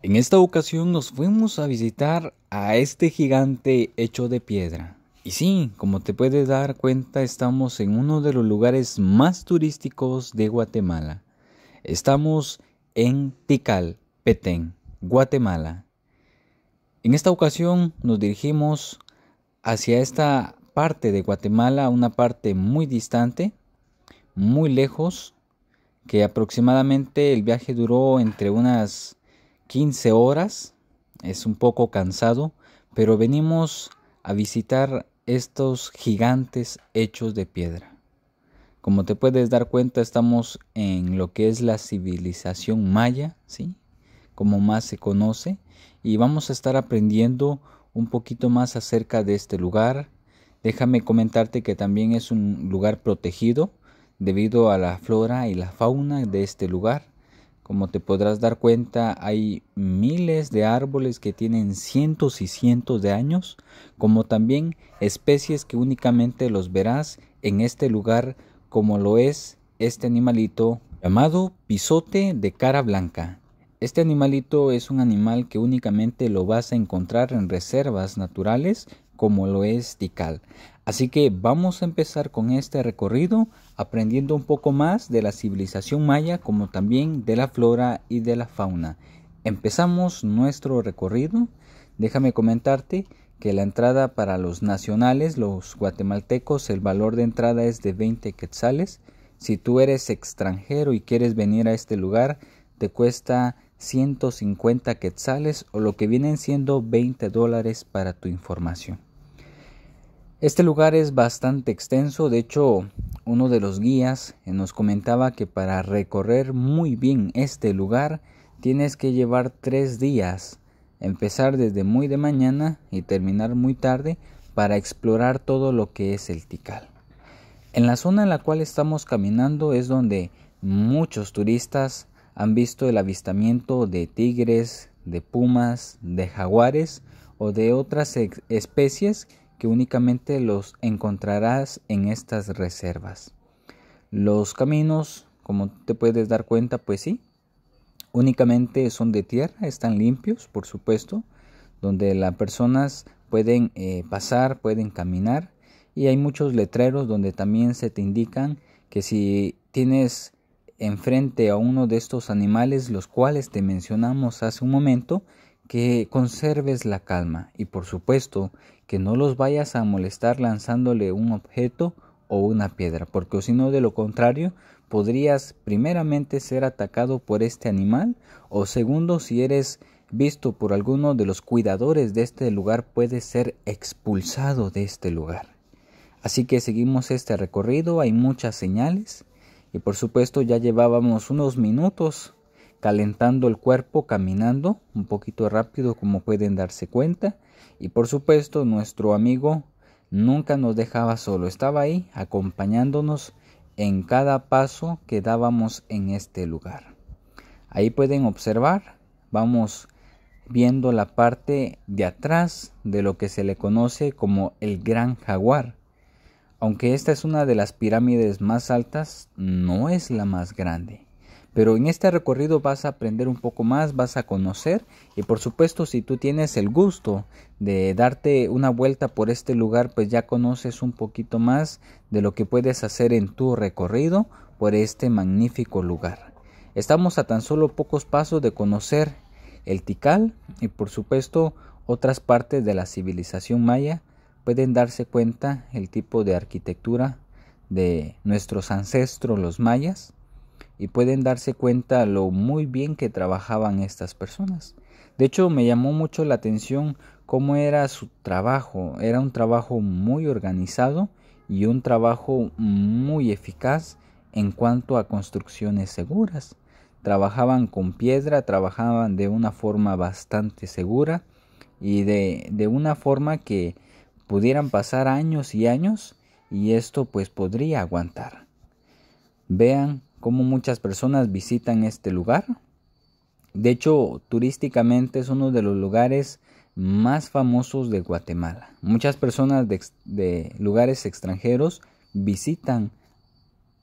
En esta ocasión nos fuimos a visitar a este gigante hecho de piedra. Y sí, como te puedes dar cuenta, estamos en uno de los lugares más turísticos de Guatemala. Estamos en Tikal, Petén, Guatemala. En esta ocasión nos dirigimos hacia esta parte de Guatemala, una parte muy distante, muy lejos, que aproximadamente el viaje duró entre unas 15 horas, es un poco cansado, pero venimos a visitar estos gigantes hechos de piedra. Como te puedes dar cuenta, estamos en lo que es la civilización maya, ¿sí? Como más se conoce, y vamos a estar aprendiendo un poquito más acerca de este lugar. Déjame comentarte que también es un lugar protegido debido a la flora y la fauna de este lugar. Como te podrás dar cuenta, hay miles de árboles que tienen cientos y cientos de años, como también especies que únicamente los verás en este lugar, como lo es este animalito llamado pisote de cara blanca. Este animalito es un animal que únicamente lo vas a encontrar en reservas naturales como lo es Tikal. Así que vamos a empezar con este recorrido aprendiendo un poco más de la civilización maya como también de la flora y de la fauna. Empezamos nuestro recorrido. Déjame comentarte que la entrada para los nacionales, los guatemaltecos, el valor de entrada es de 20 quetzales. Si tú eres extranjero y quieres venir a este lugar, te cuesta 150 quetzales o lo que vienen siendo 20 dólares para tu información. Este lugar es bastante extenso, de hecho uno de los guías eh, nos comentaba que para recorrer muy bien este lugar tienes que llevar tres días, empezar desde muy de mañana y terminar muy tarde para explorar todo lo que es el Tikal. En la zona en la cual estamos caminando es donde muchos turistas han visto el avistamiento de tigres, de pumas, de jaguares o de otras especies que únicamente los encontrarás en estas reservas. Los caminos, como te puedes dar cuenta, pues sí, únicamente son de tierra, están limpios, por supuesto, donde las personas pueden eh, pasar, pueden caminar, y hay muchos letreros donde también se te indican que si tienes enfrente a uno de estos animales, los cuales te mencionamos hace un momento, que conserves la calma y por supuesto que no los vayas a molestar lanzándole un objeto o una piedra, porque si no de lo contrario podrías primeramente ser atacado por este animal o segundo si eres visto por alguno de los cuidadores de este lugar puedes ser expulsado de este lugar. Así que seguimos este recorrido, hay muchas señales y por supuesto ya llevábamos unos minutos calentando el cuerpo caminando un poquito rápido como pueden darse cuenta y por supuesto nuestro amigo nunca nos dejaba solo estaba ahí acompañándonos en cada paso que dábamos en este lugar ahí pueden observar vamos viendo la parte de atrás de lo que se le conoce como el gran jaguar aunque esta es una de las pirámides más altas no es la más grande pero en este recorrido vas a aprender un poco más, vas a conocer y por supuesto si tú tienes el gusto de darte una vuelta por este lugar, pues ya conoces un poquito más de lo que puedes hacer en tu recorrido por este magnífico lugar. Estamos a tan solo pocos pasos de conocer el Tikal y por supuesto otras partes de la civilización maya pueden darse cuenta el tipo de arquitectura de nuestros ancestros los mayas y pueden darse cuenta lo muy bien que trabajaban estas personas. De hecho, me llamó mucho la atención cómo era su trabajo. Era un trabajo muy organizado y un trabajo muy eficaz en cuanto a construcciones seguras. Trabajaban con piedra, trabajaban de una forma bastante segura y de, de una forma que pudieran pasar años y años y esto pues podría aguantar. Vean como muchas personas visitan este lugar. De hecho, turísticamente es uno de los lugares más famosos de Guatemala. Muchas personas de, de lugares extranjeros visitan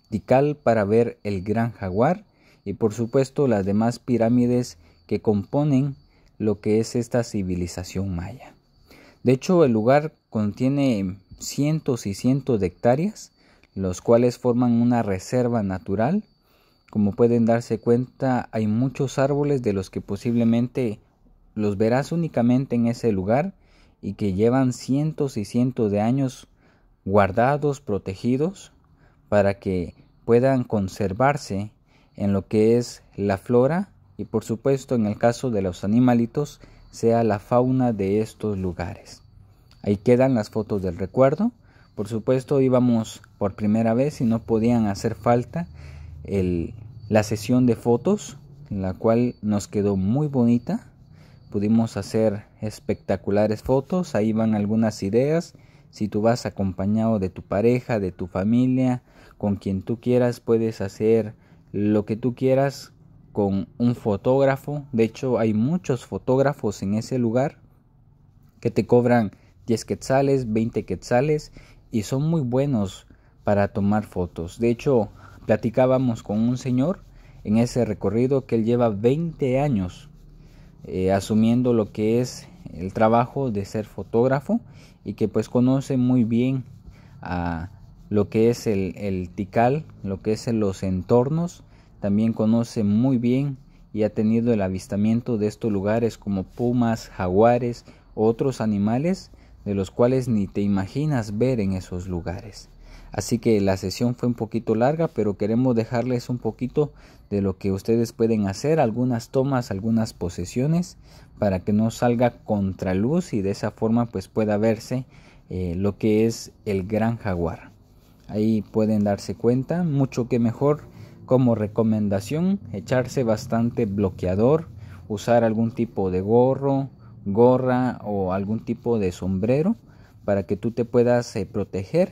Tikal para ver el gran jaguar y por supuesto las demás pirámides que componen lo que es esta civilización maya. De hecho, el lugar contiene cientos y cientos de hectáreas los cuales forman una reserva natural. Como pueden darse cuenta, hay muchos árboles de los que posiblemente los verás únicamente en ese lugar y que llevan cientos y cientos de años guardados, protegidos, para que puedan conservarse en lo que es la flora y por supuesto en el caso de los animalitos sea la fauna de estos lugares. Ahí quedan las fotos del recuerdo. Por supuesto íbamos por primera vez y no podían hacer falta la sesión de fotos, la cual nos quedó muy bonita. Pudimos hacer espectaculares fotos, ahí van algunas ideas. Si tú vas acompañado de tu pareja, de tu familia, con quien tú quieras, puedes hacer lo que tú quieras con un fotógrafo. De hecho, hay muchos fotógrafos en ese lugar que te cobran 10 quetzales, 20 quetzales y son muy buenos para tomar fotos. De hecho, platicábamos con un señor en ese recorrido que él lleva 20 años eh, asumiendo lo que es el trabajo de ser fotógrafo y que pues conoce muy bien a lo que es el, el tical, lo que es los entornos, también conoce muy bien y ha tenido el avistamiento de estos lugares como pumas, jaguares, otros animales de los cuales ni te imaginas ver en esos lugares. Así que la sesión fue un poquito larga, pero queremos dejarles un poquito de lo que ustedes pueden hacer, algunas tomas, algunas posesiones, para que no salga contraluz y de esa forma pues pueda verse eh, lo que es el gran jaguar. Ahí pueden darse cuenta, mucho que mejor como recomendación, echarse bastante bloqueador, usar algún tipo de gorro, gorra o algún tipo de sombrero para que tú te puedas eh, proteger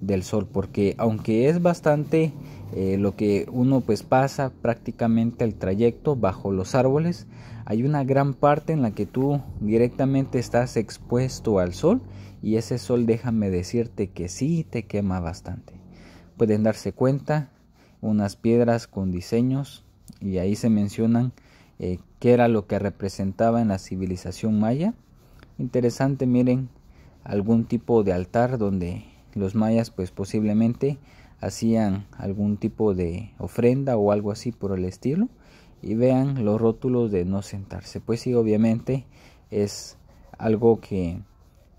del sol porque aunque es bastante eh, lo que uno pues pasa prácticamente el trayecto bajo los árboles hay una gran parte en la que tú directamente estás expuesto al sol y ese sol déjame decirte que sí te quema bastante pueden darse cuenta unas piedras con diseños y ahí se mencionan eh, que era lo que representaba en la civilización maya. Interesante, miren, algún tipo de altar donde los mayas pues posiblemente hacían algún tipo de ofrenda o algo así por el estilo y vean los rótulos de no sentarse pues sí obviamente es algo que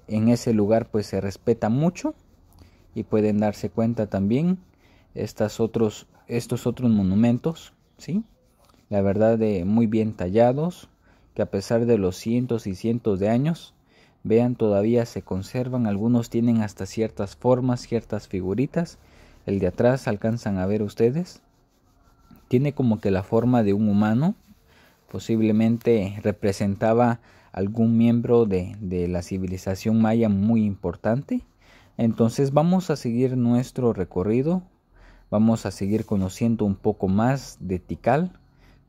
en ese lugar pues se respeta mucho y pueden darse cuenta también estas otros estos otros monumentos sí la verdad de eh, muy bien tallados, que a pesar de los cientos y cientos de años, vean todavía se conservan, algunos tienen hasta ciertas formas, ciertas figuritas, el de atrás alcanzan a ver ustedes, tiene como que la forma de un humano, posiblemente representaba algún miembro de, de la civilización maya muy importante. Entonces vamos a seguir nuestro recorrido, vamos a seguir conociendo un poco más de Tikal,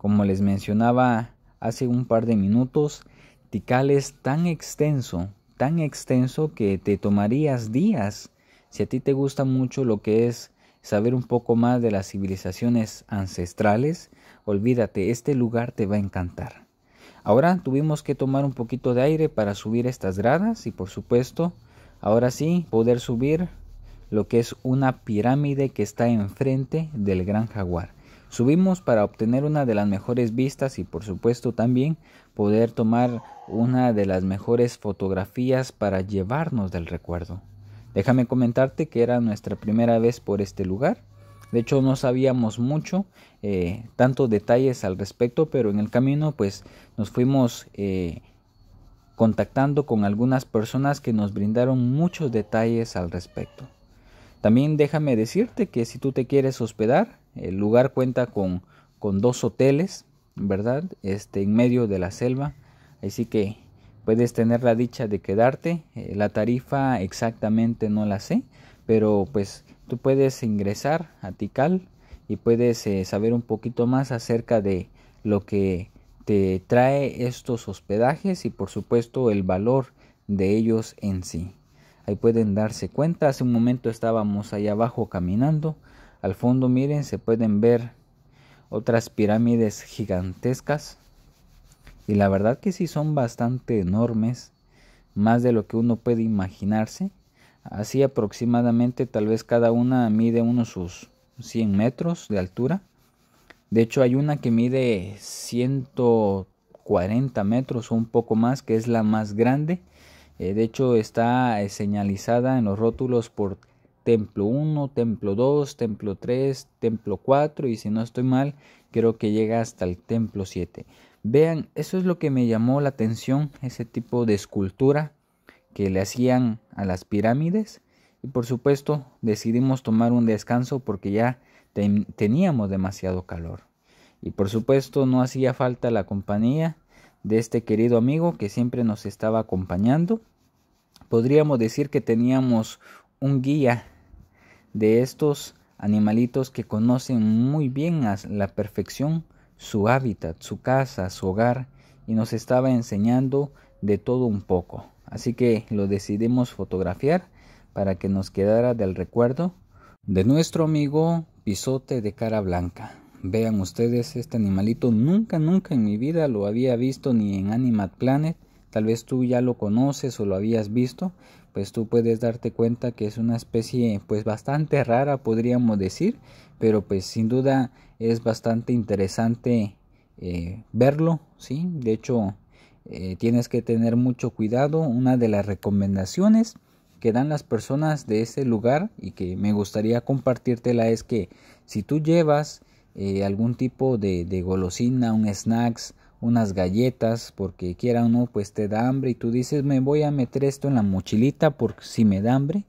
como les mencionaba hace un par de minutos, Tikal es tan extenso, tan extenso que te tomarías días. Si a ti te gusta mucho lo que es saber un poco más de las civilizaciones ancestrales, olvídate, este lugar te va a encantar. Ahora tuvimos que tomar un poquito de aire para subir estas gradas y por supuesto, ahora sí, poder subir lo que es una pirámide que está enfrente del Gran Jaguar. Subimos para obtener una de las mejores vistas y por supuesto también poder tomar una de las mejores fotografías para llevarnos del recuerdo. Déjame comentarte que era nuestra primera vez por este lugar. De hecho no sabíamos mucho, eh, tantos detalles al respecto, pero en el camino pues nos fuimos eh, contactando con algunas personas que nos brindaron muchos detalles al respecto. También déjame decirte que si tú te quieres hospedar, el lugar cuenta con, dos hoteles, ¿verdad? Este, en medio de la selva. Así que puedes tener la dicha de quedarte. Eh, la tarifa exactamente no la sé, pero pues tú puedes ingresar a Tikal y puedes eh, saber un poquito más acerca de lo que te trae estos hospedajes y por supuesto el valor de ellos en sí. Ahí pueden darse cuenta, hace un momento estábamos allá abajo caminando al fondo, miren, se pueden ver otras pirámides gigantescas. Y la verdad que sí son bastante enormes, más de lo que uno puede imaginarse. Así aproximadamente, tal vez cada una mide unos 100 metros de altura. De hecho, hay una que mide 140 metros o un poco más, que es la más grande. Eh, de hecho, está eh, señalizada en los rótulos por templo 1, templo 2, templo 3, templo 4 y si no estoy mal, creo que llega hasta el templo 7. Vean, eso es lo que me llamó la atención, ese tipo de escultura que le hacían a las pirámides. Y por supuesto decidimos tomar un descanso porque ya teníamos demasiado calor. Y por supuesto no hacía falta la compañía de este querido amigo que siempre nos estaba acompañando. Podríamos decir que teníamos un guía de estos animalitos que conocen muy bien a la perfección su hábitat, su casa, su hogar y nos estaba enseñando de todo un poco. Así que lo decidimos fotografiar para que nos quedara del recuerdo de nuestro amigo pisote de cara blanca. Vean ustedes este animalito, nunca, nunca en mi vida lo había visto ni en Animat Planet. Tal vez tú ya lo conoces o lo habías visto, pues tú puedes darte cuenta que es una especie pues bastante rara podríamos decir, pero pues sin duda es bastante interesante eh, verlo, ¿sí? De hecho, eh, tienes que tener mucho cuidado. Una de las recomendaciones que dan las personas de ese lugar y que me gustaría compartírtela es que si tú llevas eh, algún tipo de, de golosina, un snacks, unas galletas porque quiera o no, pues te da hambre y tú dices, me voy a meter esto en la mochilita porque si me da hambre,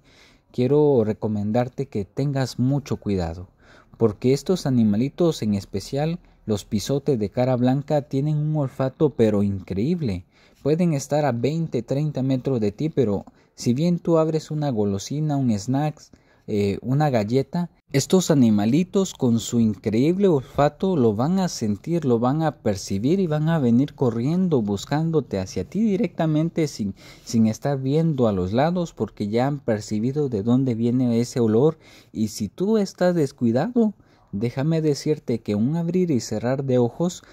quiero recomendarte que tengas mucho cuidado, porque estos animalitos en especial, los pisotes de cara blanca, tienen un olfato pero increíble. Pueden estar a 20, 30 metros de ti, pero si bien tú abres una golosina, un snack, eh, una galleta, estos animalitos con su increíble olfato lo van a sentir, lo van a percibir y van a venir corriendo buscándote hacia ti directamente sin, sin estar viendo a los lados porque ya han percibido de dónde viene ese olor y si tú estás descuidado, déjame decirte que un abrir y cerrar de ojos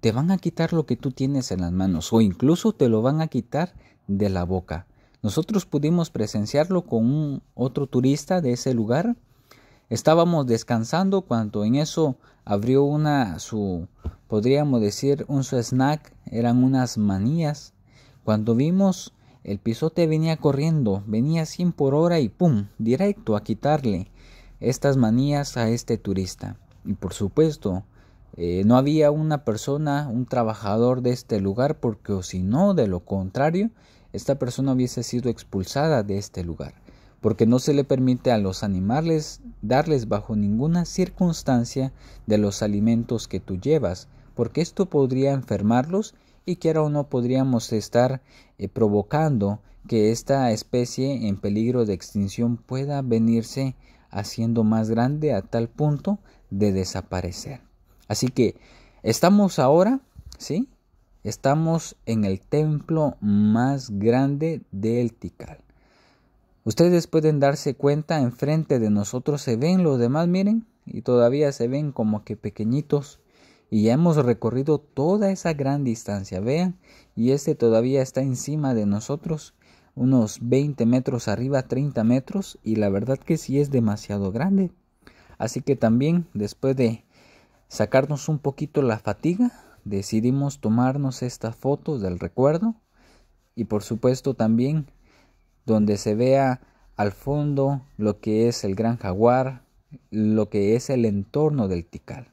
te van a quitar lo que tú tienes en las manos o incluso te lo van a quitar de la boca. Nosotros pudimos presenciarlo con un otro turista de ese lugar Estábamos descansando cuando en eso abrió una su podríamos decir un su snack, eran unas manías. Cuando vimos el pisote venía corriendo, venía 100 por hora y pum, directo a quitarle estas manías a este turista. Y por supuesto, eh, no había una persona, un trabajador de este lugar, porque si no, de lo contrario, esta persona hubiese sido expulsada de este lugar porque no se le permite a los animales darles bajo ninguna circunstancia de los alimentos que tú llevas, porque esto podría enfermarlos y quiera o no podríamos estar eh, provocando que esta especie en peligro de extinción pueda venirse haciendo más grande a tal punto de desaparecer. Así que estamos ahora, ¿sí? Estamos en el templo más grande del Tikal. Ustedes pueden darse cuenta, enfrente de nosotros se ven los demás, miren, y todavía se ven como que pequeñitos. Y ya hemos recorrido toda esa gran distancia, vean, y este todavía está encima de nosotros, unos 20 metros arriba, 30 metros, y la verdad que sí es demasiado grande. Así que también, después de sacarnos un poquito la fatiga, decidimos tomarnos esta foto del recuerdo y por supuesto también donde se vea al fondo lo que es el gran jaguar, lo que es el entorno del Tikal.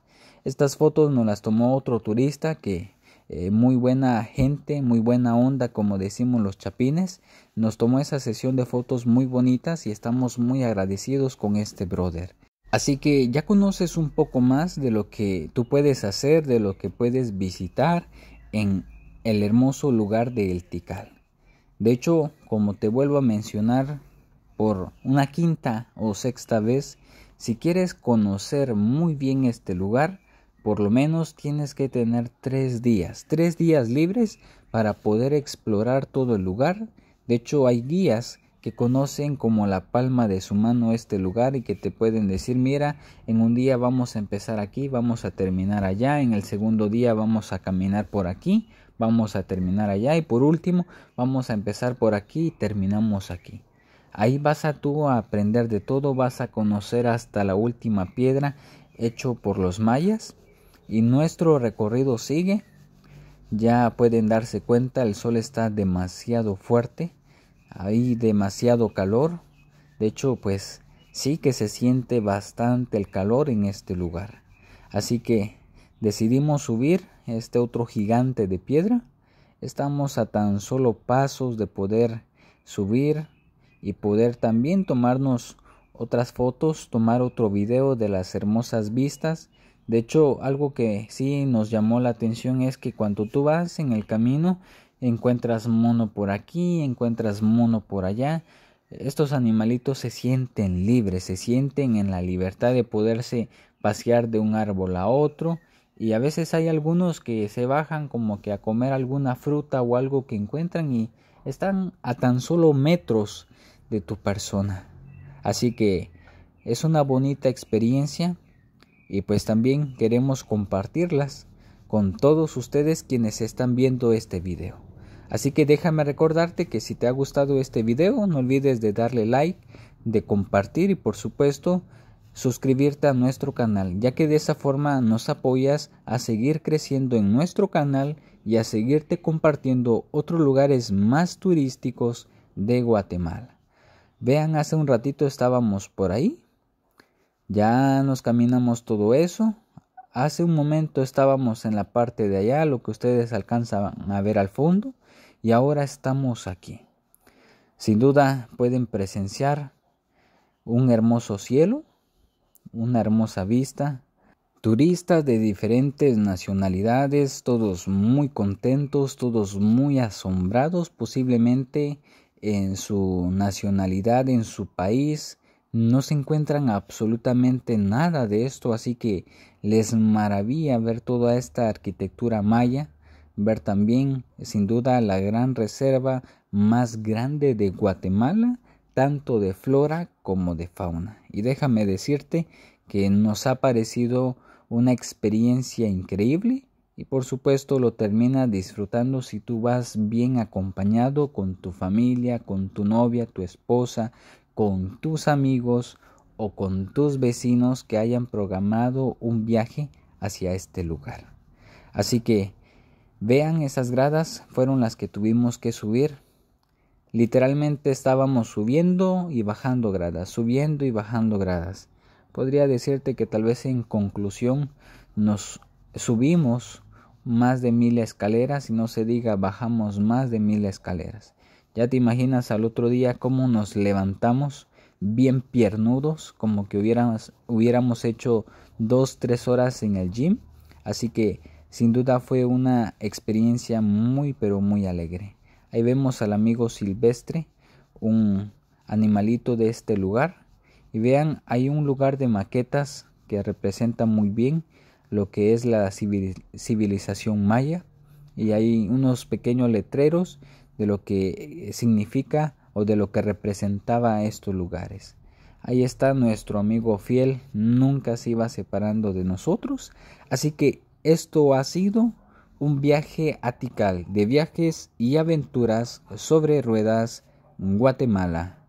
Estas fotos nos las tomó otro turista que eh, muy buena gente, muy buena onda, como decimos los chapines. Nos tomó esa sesión de fotos muy bonitas y estamos muy agradecidos con este brother. Así que ya conoces un poco más de lo que tú puedes hacer, de lo que puedes visitar en el hermoso lugar del El Tikal. De hecho, como te vuelvo a mencionar por una quinta o sexta vez, si quieres conocer muy bien este lugar, por lo menos tienes que tener tres días, tres días libres para poder explorar todo el lugar. De hecho, hay guías que conocen como la palma de su mano este lugar y que te pueden decir, mira, en un día vamos a empezar aquí, vamos a terminar allá, en el segundo día vamos a caminar por aquí vamos a terminar allá y por último vamos a empezar por aquí y terminamos aquí. Ahí vas a tú a aprender de todo, vas a conocer hasta la última piedra hecho por los mayas y nuestro recorrido sigue. Ya pueden darse cuenta, el sol está demasiado fuerte, hay demasiado calor. De hecho, pues sí que se siente bastante el calor en este lugar. Así que decidimos subir este otro gigante de piedra, estamos a tan solo pasos de poder subir y poder también tomarnos otras fotos, tomar otro video de las hermosas vistas. De hecho, algo que sí nos llamó la atención es que cuando tú vas en el camino, encuentras mono por aquí, encuentras mono por allá. Estos animalitos se sienten libres, se sienten en la libertad de poderse pasear de un árbol a otro y a veces hay algunos que se bajan como que a comer alguna fruta o algo que encuentran y están a tan solo metros de tu persona. Así que es una bonita experiencia y pues también queremos compartirlas con todos ustedes quienes están viendo este video. Así que déjame recordarte que si te ha gustado este video no olvides de darle like, de compartir y por supuesto suscribirte a nuestro canal, ya que de esa forma nos apoyas a seguir creciendo en nuestro canal y a seguirte compartiendo otros lugares más turísticos de Guatemala. Vean, hace un ratito estábamos por ahí, ya nos caminamos todo eso. Hace un momento estábamos en la parte de allá, lo que ustedes alcanzan a ver al fondo, y ahora estamos aquí. Sin duda pueden presenciar un hermoso cielo, una hermosa vista, turistas de diferentes nacionalidades, todos muy contentos, todos muy asombrados, posiblemente en su nacionalidad, en su país, no se encuentran absolutamente nada de esto, así que les maravilla ver toda esta arquitectura maya, ver también sin duda la gran reserva más grande de Guatemala, tanto de flora como de fauna. Y déjame decirte que nos ha parecido una experiencia increíble y por supuesto lo termina disfrutando si tú vas bien acompañado con tu familia, con tu novia, tu esposa, con tus amigos o con tus vecinos que hayan programado un viaje hacia este lugar. Así que vean esas gradas fueron las que tuvimos que subir Literalmente estábamos subiendo y bajando gradas, subiendo y bajando gradas. Podría decirte que tal vez en conclusión nos subimos más de mil escaleras y no se diga bajamos más de mil escaleras. Ya te imaginas al otro día cómo nos levantamos bien piernudos, como que hubiéramos, hecho dos, tres horas en el gym. Así que sin duda fue una experiencia muy, pero muy alegre. Ahí vemos al amigo silvestre, un animalito de este lugar. Y vean, hay un lugar de maquetas que representa muy bien lo que es la civilización maya. Y hay unos pequeños letreros de lo que significa o de lo que representaba estos lugares. Ahí está nuestro amigo fiel, nunca se iba separando de nosotros. Así que esto ha sido un viaje atical de viajes y aventuras sobre ruedas Guatemala.